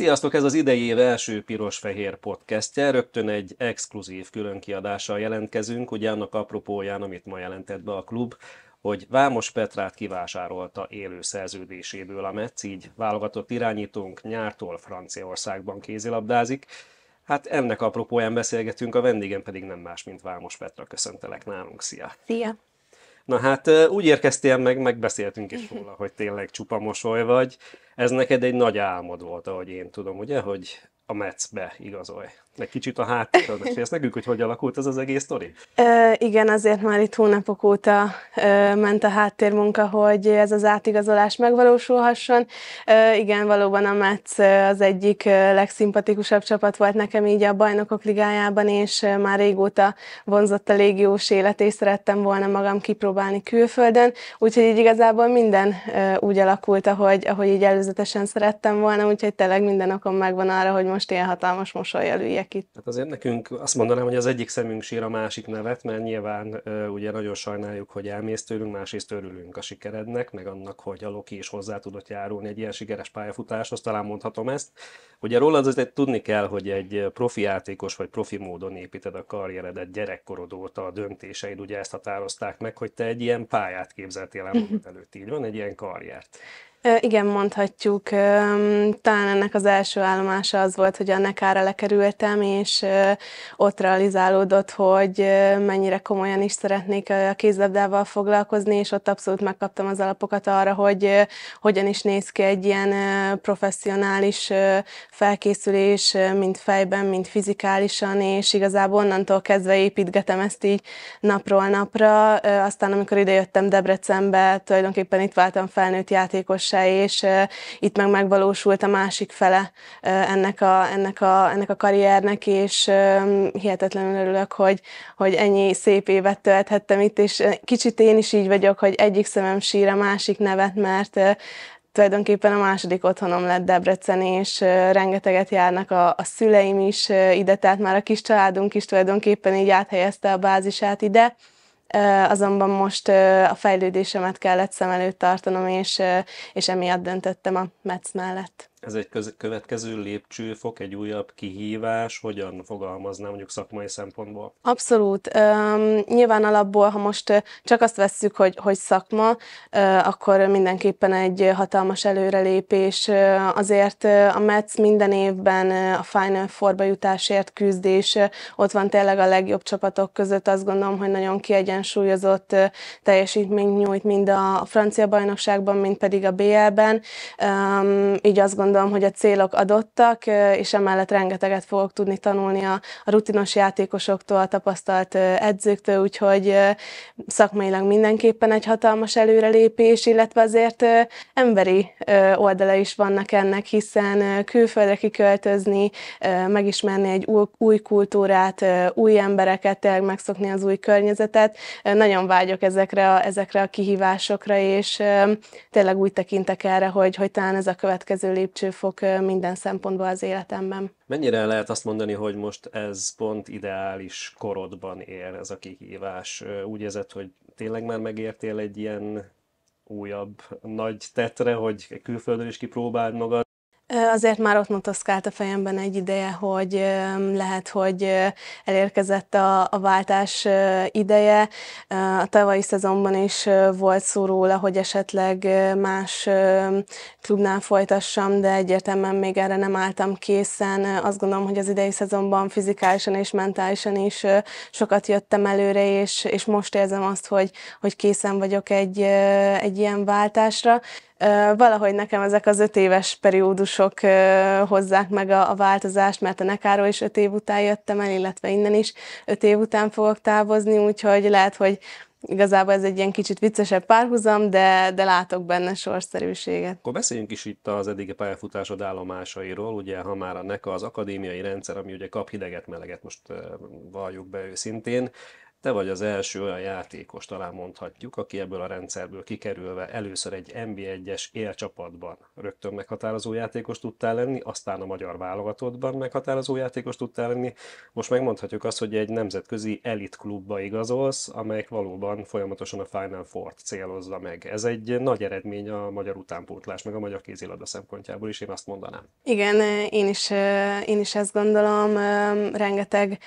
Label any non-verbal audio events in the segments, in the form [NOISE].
Sziasztok, ez az idei év első piros-fehér podcastje. Rögtön egy exkluzív különkiadással jelentkezünk, ugye annak apropóján, amit ma jelentett be a klub, hogy Vámos Petrát kivásárolta élő szerződéséből a Metsz, így válogatott irányítónk nyártól Franciaországban kézilabdázik. Hát ennek apropóján beszélgetünk, a vendégem pedig nem más, mint Vámos Petra. Köszöntelek nálunk, szia! Szia! Na hát úgy érkeztél meg, megbeszéltünk is róla, hogy tényleg csupa mosoly vagy. Ez neked egy nagy álmod volt, ahogy én tudom, ugye, hogy a meccbe igazolj. Egy kicsit a háttérben. mesélsz nekünk, hogy hogy alakult ez az egész sztori? E, igen, azért már itt hónapok óta e, ment a háttérmunka, hogy ez az átigazolás megvalósulhasson. E, igen, valóban a Metsz az egyik legszimpatikusabb csapat volt nekem így a Bajnokok Ligájában, és már régóta vonzott a légiós élet, és szerettem volna magam kipróbálni külföldön, úgyhogy így igazából minden e, úgy alakult, ahogy, ahogy így előzetesen szerettem volna, úgyhogy tényleg minden okom megvan arra, hogy most ilyen hatalmas mosolyjal üljek történik itt? Hát azért nekünk azt mondanám, hogy az egyik szemünk sír a másik nevet, mert nyilván ugye nagyon sajnáljuk, hogy elmész tőlünk, másrészt örülünk a sikerednek, meg annak, hogy a Loki is hozzá tudott járulni egy ilyen sikeres pályafutáshoz, talán mondhatom ezt. Ugye rólad azért tudni kell, hogy egy profi játékos vagy profi módon építed a karrieredet gyerekkorod óta, a döntéseid ugye ezt határozták meg, hogy te egy ilyen pályát képzeltél el [LAUGHS] előtt, így van, egy ilyen karriert. Igen, mondhatjuk. Talán ennek az első állomása az volt, hogy a Nekára lekerültem, és ott realizálódott, hogy mennyire komolyan is szeretnék a kézlabdával foglalkozni, és ott abszolút megkaptam az alapokat arra, hogy hogyan is néz ki egy ilyen professzionális felkészülés, mind fejben, mind fizikálisan, és igazából onnantól kezdve építgetem ezt így napról napra. Aztán, amikor idejöttem Debrecenbe, tulajdonképpen itt váltam felnőtt játékos se, és itt meg megvalósult a másik fele ennek a, ennek a, ennek a karriernek, és hihetetlenül örülök, hogy, hogy ennyi szép évet tölthettem itt, és kicsit én is így vagyok, hogy egyik szemem sír a másik nevet, mert tulajdonképpen a második otthonom lett Debrecen, és rengeteget járnak a, a szüleim is ide, tehát már a kis családunk is tulajdonképpen így áthelyezte a bázisát ide, azonban most a fejlődésemet kellett szem előtt tartanom, és, és emiatt döntöttem a MEC mellett ez egy köz, következő lépcsőfok, egy újabb kihívás, hogyan fogalmaznám mondjuk szakmai szempontból? Abszolút. Um, nyilván alapból, ha most csak azt vesszük, hogy, hogy szakma, uh, akkor mindenképpen egy hatalmas előrelépés. Uh, azért a METS minden évben a Final Four-ba jutásért küzdés, uh, ott van tényleg a legjobb csapatok között, azt gondolom, hogy nagyon kiegyensúlyozott uh, teljesítmény nyújt mind a francia bajnokságban, mind pedig a BL-ben. Um, így azt gondolom, tudom, hogy a célok adottak, és emellett rengeteget fogok tudni tanulni a, a rutinos játékosoktól, a tapasztalt edzőktől, úgyhogy szakmailag mindenképpen egy hatalmas előrelépés, illetve azért emberi oldala is vannak ennek, hiszen külföldre kiköltözni, megismerni egy új, új kultúrát, új embereket, tényleg megszokni az új környezetet. Nagyon vágyok ezekre a, ezekre a kihívásokra, és tényleg úgy tekintek erre, hogy, hogy talán ez a következő lépcső lépcsőfok minden szempontból az életemben. Mennyire lehet azt mondani, hogy most ez pont ideális korodban ér ez a kihívás? Úgy érzed, hogy tényleg már megértél egy ilyen újabb nagy tetre, hogy külföldön is kipróbáld magad? Azért már ott motoszkált a fejemben egy ideje, hogy lehet, hogy elérkezett a, a váltás ideje. A tavalyi szezonban is volt szó róla, hogy esetleg más klubnál folytassam, de egyértelműen még erre nem álltam készen. Azt gondolom, hogy az idei szezonban fizikálisan és mentálisan is sokat jöttem előre, és, és most érzem azt, hogy, hogy készen vagyok egy, egy ilyen váltásra. Valahogy nekem ezek az öt éves periódusok hozzák meg a, a változást, mert a Nekáról is öt év után jöttem el, illetve innen is öt év után fogok távozni, úgyhogy lehet, hogy igazából ez egy ilyen kicsit viccesebb párhuzam, de, de látok benne sorszerűséget. Akkor beszéljünk is itt az eddigi pályafutásod állomásairól, ugye ha már a NECA az akadémiai rendszer, ami ugye kap hideget, meleget, most valljuk be őszintén, te vagy az első olyan játékos, talán mondhatjuk, aki ebből a rendszerből kikerülve először egy NB1-es élcsapatban rögtön meghatározó játékos tudtál lenni, aztán a magyar válogatottban meghatározó játékos tudtál lenni. Most megmondhatjuk azt, hogy egy nemzetközi elit klubba igazolsz, amelyik valóban folyamatosan a Final Four-t célozza meg. Ez egy nagy eredmény a magyar utánpótlás, meg a magyar kézilabda szempontjából is, én azt mondanám. Igen, én is, én is ezt gondolom. Rengeteg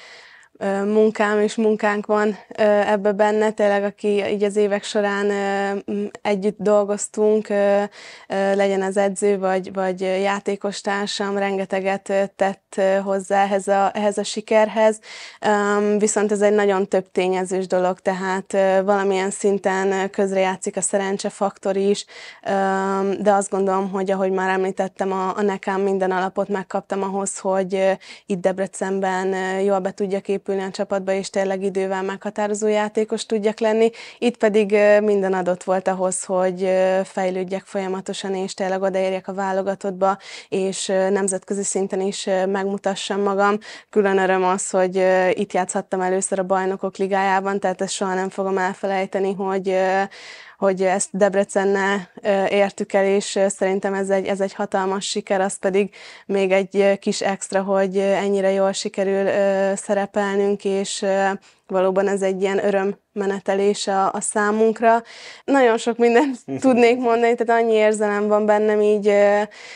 munkám és munkánk van ebbe benne, tényleg aki így az évek során együtt dolgoztunk, legyen az edző vagy, vagy játékos társam, rengeteget tett hozzá ehhez a, ehhez a sikerhez, viszont ez egy nagyon több tényezős dolog, tehát valamilyen szinten közrejátszik a szerencse faktor is, de azt gondolom, hogy ahogy már említettem, a, a nekem minden alapot megkaptam ahhoz, hogy itt Debrecenben jól be tudjak épp beépülni a csapatba, és tényleg idővel meghatározó játékos tudjak lenni. Itt pedig minden adott volt ahhoz, hogy fejlődjek folyamatosan, és tényleg odaérjek a válogatottba, és nemzetközi szinten is megmutassam magam. Külön öröm az, hogy itt játszhattam először a Bajnokok Ligájában, tehát ezt soha nem fogom elfelejteni, hogy hogy ezt Debrecennel értük el, és szerintem ez egy, ez egy hatalmas siker, az pedig még egy kis extra, hogy ennyire jól sikerül szerepelnünk, és valóban ez egy ilyen örömmenetelés a, a számunkra. Nagyon sok mindent [LAUGHS] tudnék mondani, tehát annyi érzelem van bennem így,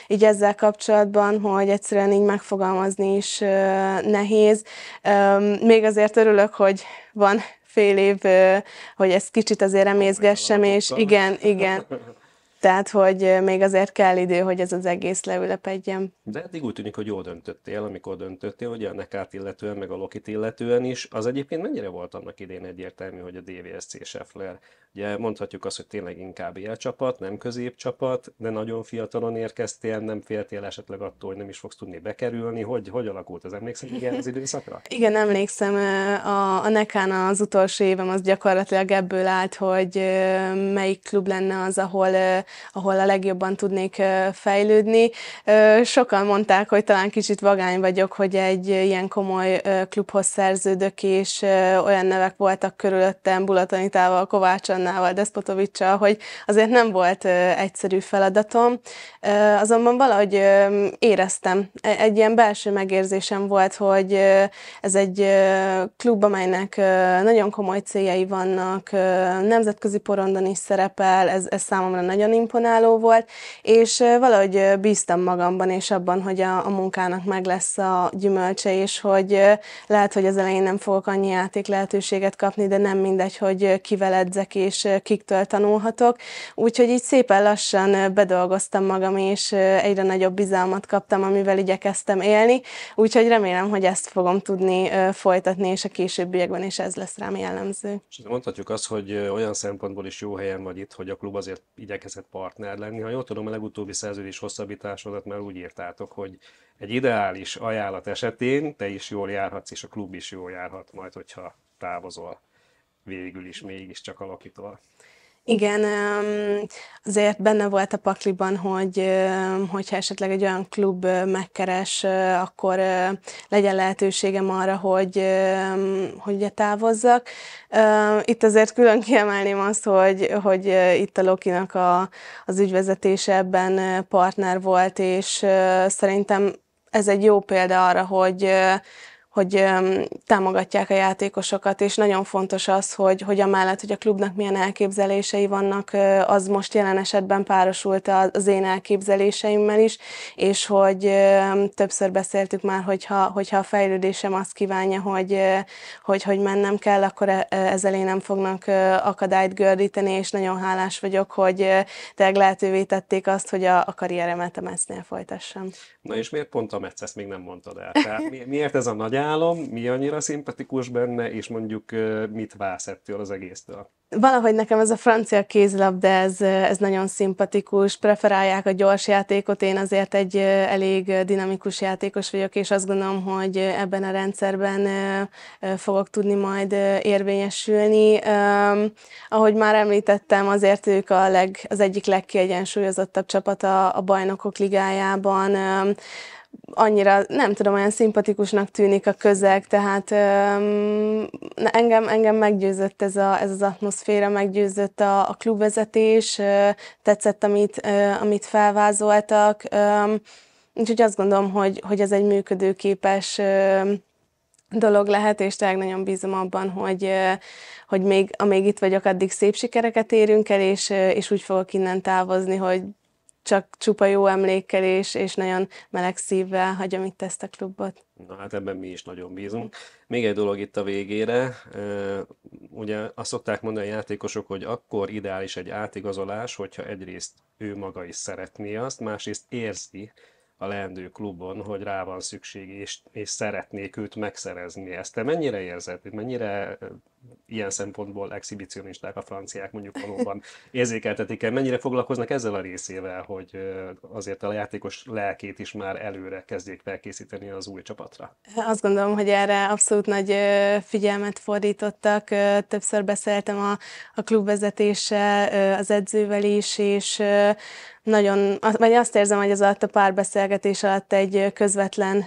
így ezzel kapcsolatban, hogy egyszerűen így megfogalmazni is nehéz. Még azért örülök, hogy van fél év, hogy ezt kicsit azért emészgessem, és igen, igen, [LAUGHS] Tehát, hogy még azért kell idő, hogy ez az egész leülepedjen. De eddig úgy tűnik, hogy jól döntöttél, amikor döntöttél, hogy a Nekárt illetően, meg a Lokit illetően is. Az egyébként mennyire volt annak idén egyértelmű, hogy a DVSC Scheffler? Ugye mondhatjuk azt, hogy tényleg inkább ilyen csapat, nem középcsapat, de nagyon fiatalon érkeztél, nem féltél esetleg attól, hogy nem is fogsz tudni bekerülni. Hogy, hogy alakult az emlékszem igen az időszakra? [LAUGHS] Igen, emlékszem. A, a Nekán az utolsó évem az gyakorlatilag ebből állt, hogy melyik klub lenne az, ahol ahol a legjobban tudnék fejlődni. Sokan mondták, hogy talán kicsit vagány vagyok, hogy egy ilyen komoly klubhoz szerződök, és olyan nevek voltak körülöttem, Bulatonitával, Kovács Annával, Despotovicsal, hogy azért nem volt egyszerű feladatom. Azonban valahogy éreztem, e, egy ilyen belső megérzésem volt, hogy ez egy klub, amelynek nagyon komoly céljai vannak, nemzetközi porondon is szerepel, ez, ez számomra nagyon imponáló volt, és valahogy bíztam magamban, és abban, hogy a, a munkának meg lesz a gyümölcse, és hogy lehet, hogy az elején nem fogok annyi játék lehetőséget kapni, de nem mindegy, hogy kivel edzek, és kiktől tanulhatok. Úgyhogy így szépen lassan bedolgoztam magam, és egyre nagyobb bizalmat kaptam, amivel igyekeztem élni, úgyhogy remélem, hogy ezt fogom tudni folytatni, és a későbbiekben is ez lesz rám jellemző. És mondhatjuk azt, hogy olyan szempontból is jó helyen vagy itt, hogy a klub azért igyekezett partner lenni. Ha jól tudom, a legutóbbi szerződés hosszabbításodat már úgy írtátok, hogy egy ideális ajánlat esetén te is jól járhatsz, és a klub is jól járhat majd, hogyha távozol végül is mégiscsak alakítól. Igen, azért benne volt a pakliban, hogy hogyha esetleg egy olyan klub megkeres, akkor legyen lehetőségem arra, hogy, hogy ugye távozzak. Itt azért külön kiemelném azt, hogy, hogy itt a Lokinak a, az ügyvezetése ebben partner volt, és szerintem ez egy jó példa arra, hogy hogy támogatják a játékosokat, és nagyon fontos az, hogy, hogy amellett, hogy a klubnak milyen elképzelései vannak, az most jelen esetben párosult az én elképzeléseimmel is, és hogy többször beszéltük már, hogyha, hogyha a fejlődésem azt kívánja, hogy, hogy, hogy mennem kell, akkor e, e, ezzel én nem fognak akadályt gördíteni, és nagyon hálás vagyok, hogy tényleg lehetővé tették azt, hogy a, a karrieremet a Metsznél folytassam. Na és miért pont a Metsz, ezt még nem mondtad el? Tehát miért ez a nagy csinálom, mi annyira szimpatikus benne, és mondjuk mit válsz ettől az egésztől? Valahogy nekem ez a francia kézlabda ez, ez nagyon szimpatikus, preferálják a gyors játékot, én azért egy elég dinamikus játékos vagyok, és azt gondolom, hogy ebben a rendszerben fogok tudni majd érvényesülni. Ahogy már említettem, azért ők a leg, az egyik legkiegyensúlyozottabb csapat a, a bajnokok ligájában annyira, nem tudom, olyan szimpatikusnak tűnik a közeg, tehát öm, engem, engem meggyőzött ez, a, ez az atmoszféra, meggyőzött a, a klubvezetés, ö, tetszett, amit, ö, amit felvázoltak, öm, úgyhogy azt gondolom, hogy, hogy ez egy működőképes ö, dolog lehet, és tényleg nagyon bízom abban, hogy, hogy még, amíg itt vagyok, addig szép sikereket érünk el, és, és úgy fogok innen távozni, hogy csak csupa jó emlékkel és, és nagyon meleg szívvel hagyom itt ezt a klubot. Na hát ebben mi is nagyon bízunk. Még egy dolog itt a végére, ugye azt szokták mondani a játékosok, hogy akkor ideális egy átigazolás, hogyha egyrészt ő maga is szeretné azt, másrészt érzi, a leendő klubon, hogy rá van szükség, és, és szeretnék őt megszerezni. Ezt te mennyire érzed? Mennyire ilyen szempontból exhibicionisták a franciák mondjuk valóban érzékeltetik el. Mennyire foglalkoznak ezzel a részével, hogy azért a játékos lelkét is már előre kezdjék felkészíteni az új csapatra? Azt gondolom, hogy erre abszolút nagy figyelmet fordítottak. Többször beszéltem a, a klubvezetéssel, az edzővel is, és nagyon, vagy azt érzem, hogy az alatt a párbeszélgetés alatt egy közvetlen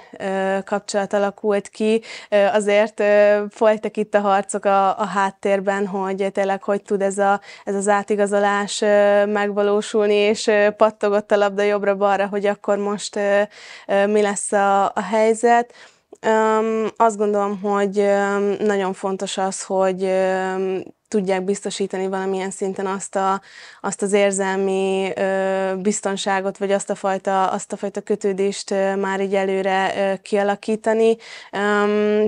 kapcsolat alakult ki. Azért folytak itt a harcok a a, háttérben, hogy tényleg hogy tud ez, a, ez az átigazolás megvalósulni, és pattogott a labda jobbra-balra, hogy akkor most mi lesz a, a helyzet. Um, azt gondolom, hogy um, nagyon fontos az, hogy um, tudják biztosítani valamilyen szinten azt, a, azt az érzelmi ö, biztonságot, vagy azt a fajta, azt a fajta kötődést ö, már így előre ö, kialakítani. Ö,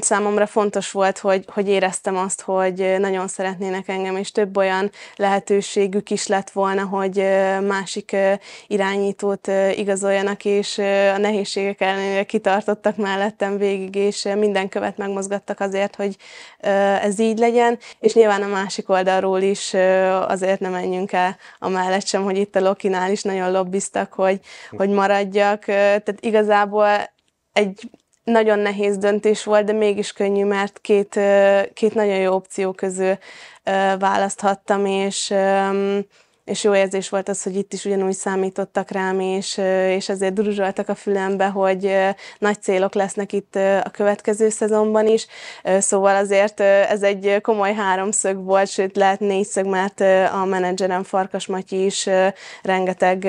számomra fontos volt, hogy, hogy éreztem azt, hogy nagyon szeretnének engem, és több olyan lehetőségük is lett volna, hogy ö, másik ö, irányítót ö, igazoljanak, és ö, a nehézségek ellenére kitartottak mellettem végig, és minden követ megmozgattak azért, hogy ö, ez így legyen, és nyilván a más másik oldalról is azért nem menjünk el a mellett sem, hogy itt a Lokinál is nagyon lobbiztak, hogy, hogy maradjak. Tehát igazából egy nagyon nehéz döntés volt, de mégis könnyű, mert két, két nagyon jó opció közül választhattam, és és jó érzés volt az, hogy itt is ugyanúgy számítottak rám, és, és ezért duruzsoltak a fülembe, hogy nagy célok lesznek itt a következő szezonban is, szóval azért ez egy komoly háromszög volt, sőt lehet négyszög, mert a menedzserem Farkas Matyi is rengeteg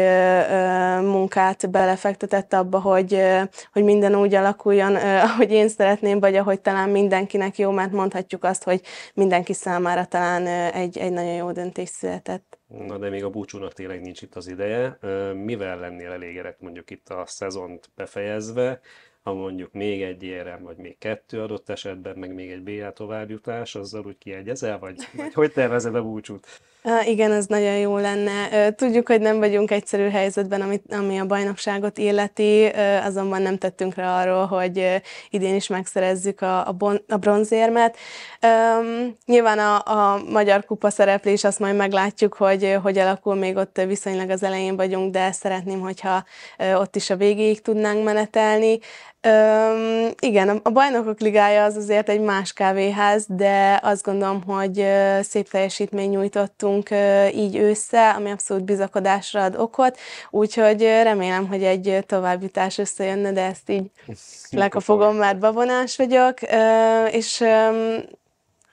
munkát belefektetett abba, hogy, hogy minden úgy alakuljon, ahogy én szeretném, vagy ahogy talán mindenkinek jó, mert mondhatjuk azt, hogy mindenki számára talán egy, egy nagyon jó döntés született. Na de még a búcsúnak tényleg nincs itt az ideje. Mivel lennél elégedett mondjuk itt a szezont befejezve, ha mondjuk még egy érem, vagy még kettő adott esetben, meg még egy BA továbbjutás, azzal úgy kiegyezel, vagy, vagy hogy tervezed a búcsút? Igen, ez nagyon jó lenne. Tudjuk, hogy nem vagyunk egyszerű helyzetben, ami, ami a bajnokságot illeti, azonban nem tettünk rá arról, hogy idén is megszerezzük a, a, bon, a bronzérmet. Um, nyilván a, a Magyar Kupa szereplés, azt majd meglátjuk, hogy hogy alakul, még ott viszonylag az elején vagyunk, de szeretném, hogyha ott is a végéig tudnánk menetelni. Um, igen, a Bajnokok Ligája az azért egy más kávéház, de azt gondolom, hogy szép teljesítmény nyújtottunk, indulunk így össze, ami abszolút bizakodásra ad okot, úgyhogy remélem, hogy egy társ összejönne, de ezt így lekapogom, már babonás vagyok, és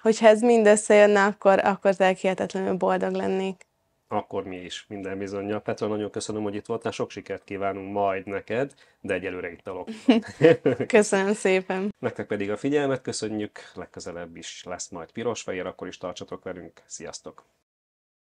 hogyha ez mind összejönne, akkor, akkor elkérhetetlenül boldog lennék. Akkor mi is, minden bizonyja. Petra, nagyon köszönöm, hogy itt voltál, sok sikert kívánunk majd neked, de egyelőre itt alok. [LAUGHS] Köszönöm szépen. Nektek pedig a figyelmet, köszönjük, legközelebb is lesz majd piros-fehér, akkor is tartsatok velünk. Sziasztok!